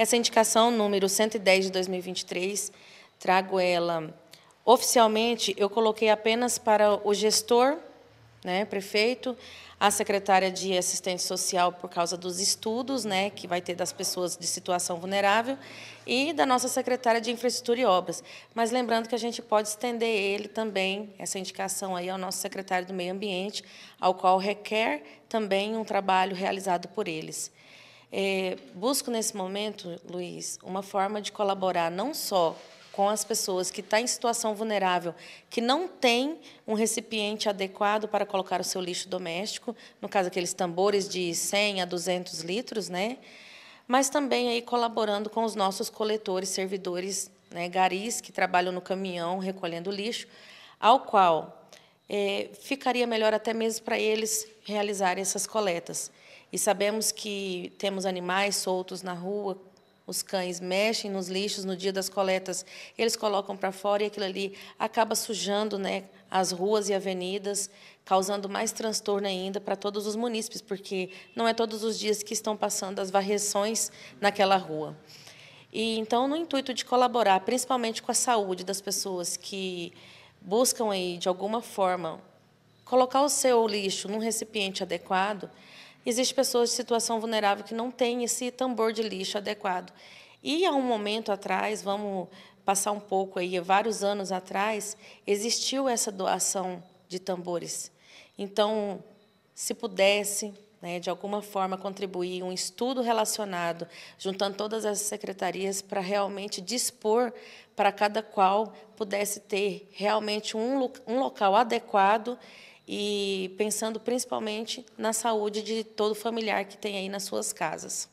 Essa indicação número 110 de 2023, trago ela oficialmente, eu coloquei apenas para o gestor, né, prefeito, a secretária de assistência social por causa dos estudos, né, que vai ter das pessoas de situação vulnerável, e da nossa secretária de infraestrutura e obras. Mas lembrando que a gente pode estender ele também, essa indicação aí ao nosso secretário do meio ambiente, ao qual requer também um trabalho realizado por eles. É, busco nesse momento, Luiz, uma forma de colaborar não só com as pessoas que estão tá em situação vulnerável, que não tem um recipiente adequado para colocar o seu lixo doméstico, no caso aqueles tambores de 100 a 200 litros, né? Mas também aí colaborando com os nossos coletores, servidores, né, garis que trabalham no caminhão recolhendo lixo, ao qual é, ficaria melhor até mesmo para eles realizarem essas coletas. E sabemos que temos animais soltos na rua, os cães mexem nos lixos no dia das coletas, eles colocam para fora e aquilo ali acaba sujando né, as ruas e avenidas, causando mais transtorno ainda para todos os munícipes, porque não é todos os dias que estão passando as varreções naquela rua. E então, no intuito de colaborar, principalmente com a saúde das pessoas que buscam aí, de alguma forma, colocar o seu lixo num recipiente adequado, existem pessoas de situação vulnerável que não têm esse tambor de lixo adequado. E há um momento atrás, vamos passar um pouco aí, vários anos atrás, existiu essa doação de tambores. Então, se pudesse, né, de alguma forma contribuir um estudo relacionado, juntando todas as secretarias para realmente dispor para cada qual pudesse ter realmente um, um local adequado e pensando principalmente na saúde de todo familiar que tem aí nas suas casas.